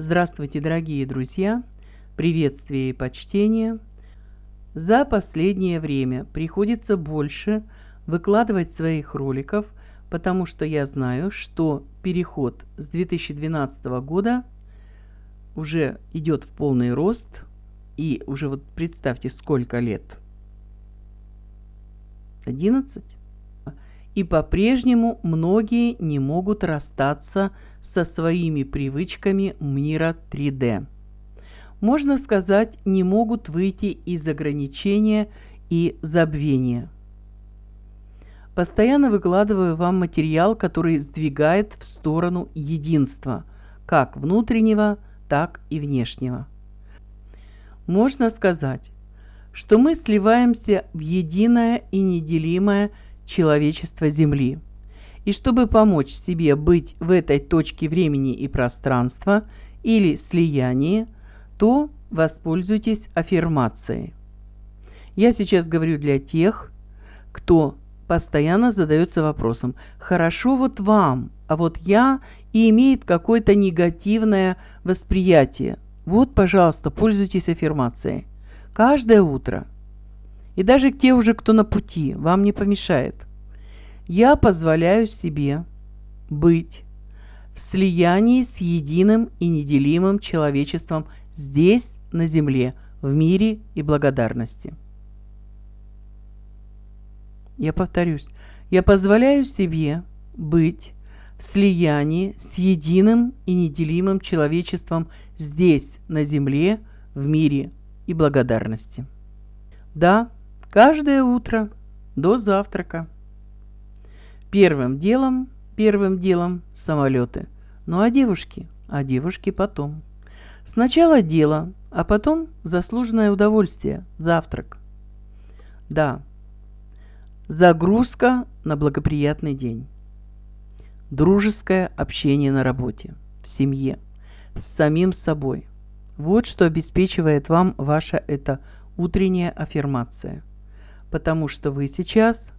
Здравствуйте, дорогие друзья! Приветствие и почтение! За последнее время приходится больше выкладывать своих роликов, потому что я знаю, что переход с 2012 года уже идет в полный рост. И уже вот представьте, сколько лет. 11? и по-прежнему многие не могут расстаться со своими привычками мира 3D. Можно сказать, не могут выйти из ограничения и забвения. Постоянно выкладываю вам материал, который сдвигает в сторону единства, как внутреннего, так и внешнего. Можно сказать, что мы сливаемся в единое и неделимое – человечества Земли. И чтобы помочь себе быть в этой точке времени и пространства или слиянии, то воспользуйтесь аффирмацией. Я сейчас говорю для тех, кто постоянно задается вопросом «хорошо вот вам, а вот я» и имеет какое-то негативное восприятие. Вот, пожалуйста, пользуйтесь аффирмацией. Каждое утро – и даже те уже, кто на пути, вам не помешает. Я позволяю себе быть в слиянии с единым и неделимым человечеством здесь, на земле, в мире и благодарности. Я повторюсь, я позволяю себе быть в слиянии с единым и неделимым человечеством здесь, на земле, в мире и благодарности. Да, Каждое утро до завтрака. Первым делом, первым делом самолеты. Ну а девушки? А девушки потом. Сначала дело, а потом заслуженное удовольствие – завтрак. Да, загрузка на благоприятный день. Дружеское общение на работе, в семье, с самим собой. Вот что обеспечивает вам ваша эта утренняя аффирмация потому что вы сейчас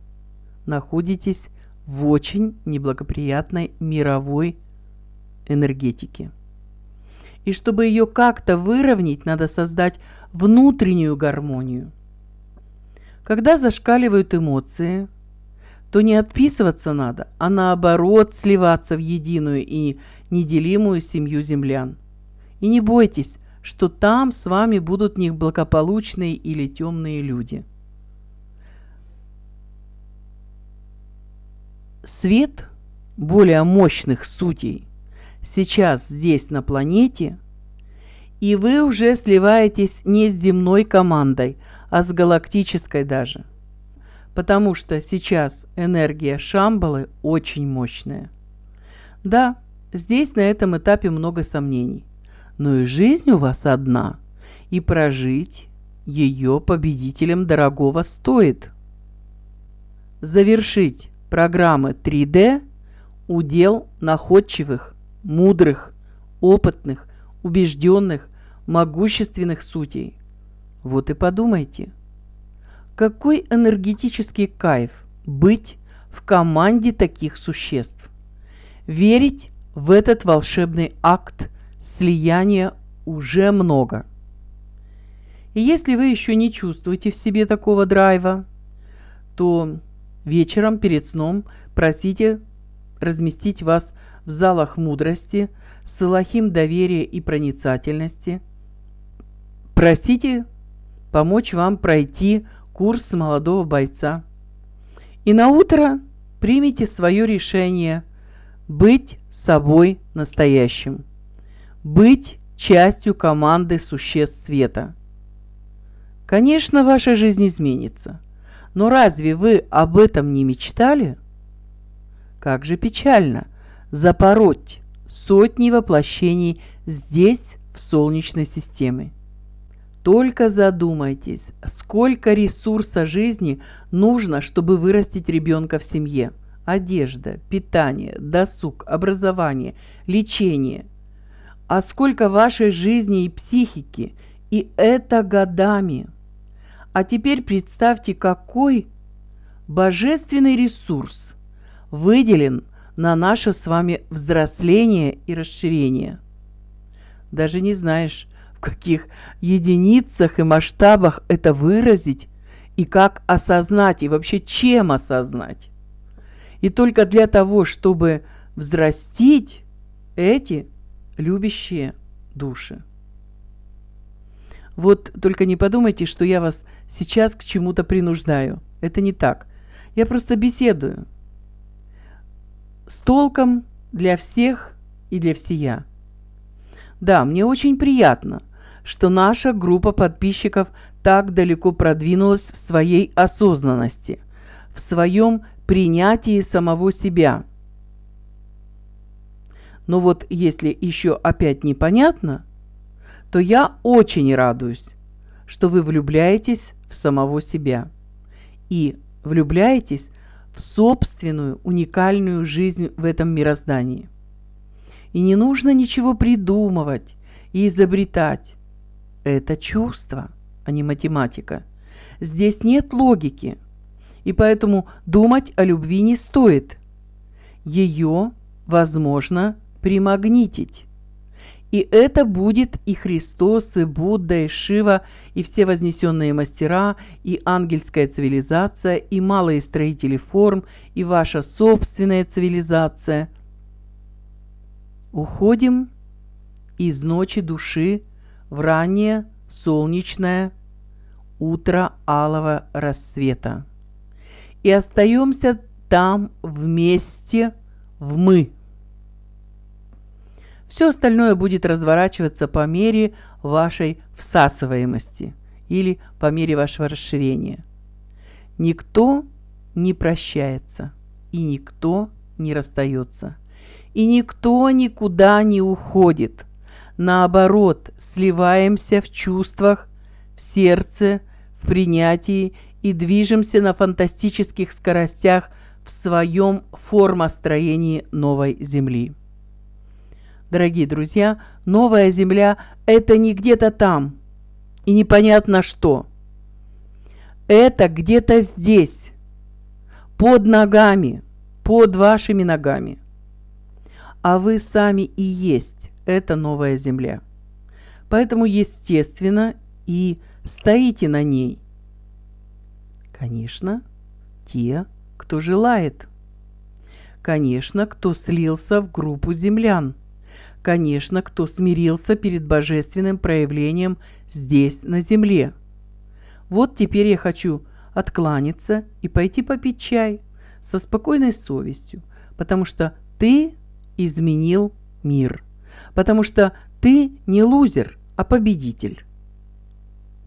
находитесь в очень неблагоприятной мировой энергетике. И чтобы ее как-то выровнять, надо создать внутреннюю гармонию. Когда зашкаливают эмоции, то не отписываться надо, а наоборот сливаться в единую и неделимую семью землян. И не бойтесь, что там с вами будут неблагополучные или темные люди – свет более мощных сутей сейчас здесь на планете, и вы уже сливаетесь не с земной командой, а с галактической даже, потому что сейчас энергия Шамбалы очень мощная. Да, здесь на этом этапе много сомнений, но и жизнь у вас одна, и прожить ее победителем дорогого стоит. Завершить программы 3D – удел находчивых, мудрых, опытных, убежденных, могущественных сутей. Вот и подумайте. Какой энергетический кайф быть в команде таких существ. Верить в этот волшебный акт слияния уже много. И если вы еще не чувствуете в себе такого драйва, то Вечером перед сном просите разместить вас в залах мудрости, салахим доверия и проницательности. Просите помочь вам пройти курс молодого бойца. И на утро примите свое решение быть собой настоящим, быть частью команды существ света. Конечно, ваша жизнь изменится – но разве вы об этом не мечтали? Как же печально запороть сотни воплощений здесь, в Солнечной системе. Только задумайтесь, сколько ресурса жизни нужно, чтобы вырастить ребенка в семье. Одежда, питание, досуг, образование, лечение. А сколько вашей жизни и психики. И это годами. А теперь представьте, какой божественный ресурс выделен на наше с вами взросление и расширение. Даже не знаешь, в каких единицах и масштабах это выразить и как осознать, и вообще чем осознать. И только для того, чтобы взрастить эти любящие души. Вот только не подумайте, что я вас сейчас к чему-то принуждаю. Это не так. Я просто беседую. С толком для всех и для всея. Да, мне очень приятно, что наша группа подписчиков так далеко продвинулась в своей осознанности, в своем принятии самого себя. Но вот если еще опять непонятно – то я очень радуюсь, что вы влюбляетесь в самого себя и влюбляетесь в собственную уникальную жизнь в этом мироздании. И не нужно ничего придумывать и изобретать. Это чувство, а не математика. Здесь нет логики, и поэтому думать о любви не стоит. Ее возможно примагнитить. И это будет и Христос, и Будда, и Шива, и все вознесенные мастера, и ангельская цивилизация, и малые строители форм, и ваша собственная цивилизация. Уходим из ночи души в раннее солнечное утро алого рассвета. И остаемся там вместе в «мы». Все остальное будет разворачиваться по мере вашей всасываемости или по мере вашего расширения. Никто не прощается и никто не расстается. И никто никуда не уходит. Наоборот, сливаемся в чувствах, в сердце, в принятии и движемся на фантастических скоростях в своем формостроении новой Земли. Дорогие друзья, новая земля – это не где-то там и непонятно что. Это где-то здесь, под ногами, под вашими ногами. А вы сами и есть эта новая земля. Поэтому, естественно, и стоите на ней. Конечно, те, кто желает. Конечно, кто слился в группу землян – конечно, кто смирился перед божественным проявлением здесь, на земле. Вот теперь я хочу откланяться и пойти попить чай со спокойной совестью, потому что ты изменил мир, потому что ты не лузер, а победитель.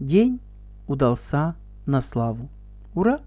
День удался на славу. Ура!